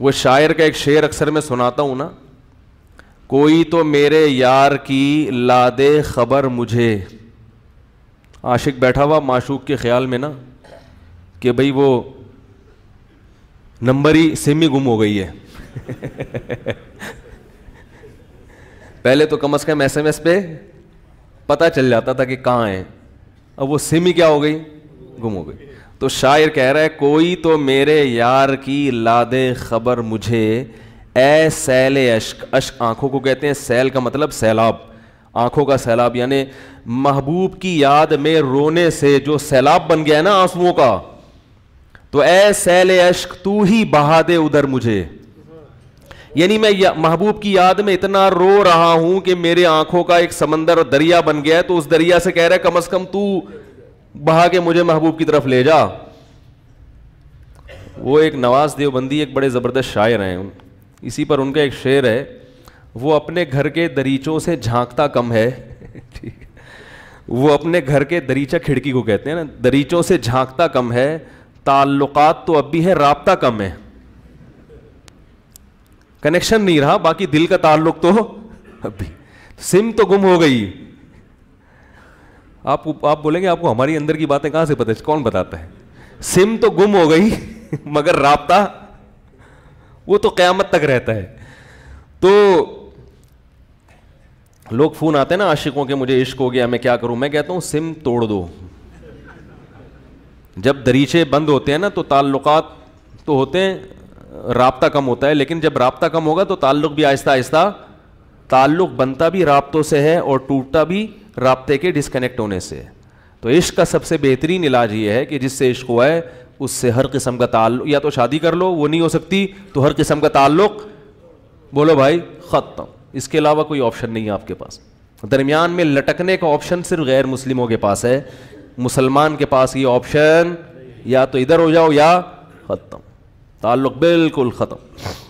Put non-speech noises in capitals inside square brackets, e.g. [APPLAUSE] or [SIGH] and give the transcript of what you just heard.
वो शायर का एक शेर अक्सर मैं सुनाता हूँ ना कोई तो मेरे यार की लादे खबर मुझे आशिक बैठा हुआ माशूक के ख्याल में ना कि भाई वो नंबर ही सिम ही गुम हो गई है [LAUGHS] पहले तो कम से कम एस एम एस पे पता चल जाता था कि कहाँ है अब वो सिम ही क्या हो गई गुम हो गई तो शायर कह रहा है कोई तो मेरे यार की लादे खबर मुझे ए सैल अश्क अश्क आंखों को कहते हैं सैल का मतलब सैलाब आंखों का सैलाब यानी महबूब की याद में रोने से जो सैलाब बन गया है ना आंसुओं का तो ए सैल अश्क तू ही बहा दे उधर मुझे यानी मैं या, महबूब की याद में इतना रो रहा हूं कि मेरे आंखों का एक समंदर दरिया बन गया है तो उस दरिया से कह रहा है कम अज कम तू बहा के मुझे महबूब की तरफ ले जा वो एक नवाज देवबंदी एक बड़े ज़बरदस्त शायर हैं इसी पर उनका एक शेर है वो अपने घर के दरीचों से झांकता कम है [LAUGHS] ठीक वो अपने घर के दरीचा खिड़की को कहते हैं ना दरीचों से झांकता कम है ताल्लुकात तो अब भी है रबता कम है कनेक्शन नहीं रहा बाकी दिल का ताल्लुक तो [LAUGHS] अभी सिम तो गुम हो गई आपको आप बोलेंगे आपको हमारी अंदर की बातें कहां से पता कौन बताता है सिम तो गुम हो गई [LAUGHS] मगर रबता वो तो क़यामत तक रहता है तो लोग फ़ोन आते हैं ना आशिकों के मुझे इश्क हो गया मैं क्या करूं मैं कहता हूं सिम तोड़ दो जब दरीचे बंद होते हैं ना तो ताल्लुकात तो होते हैं रबता कम होता है लेकिन जब रबता कम होगा तो ताल्लुक भी आहिस्ता आहिस्ता ताल्लुक बनता भी रबतों से है और टूटता भी रबते के डिस्कनेक्ट होने से तो इश्क का सबसे बेहतरीन इलाज ये है कि जिससे इश्क हुआ है उससे हर किस्म का ताल्लुक या तो शादी कर लो वो नहीं हो सकती तो हर किस्म का ताल्लुक बोलो भाई ख़त्म इसके अलावा कोई ऑप्शन नहीं है आपके पास दरमियान में लटकने का ऑप्शन सिर्फ गैर मुस्लिमों के पास है मुसलमान के पास ये ऑप्शन या तो इधर हो जाओ या ख़त्म ताल्लुक बिल्कुल ख़त्म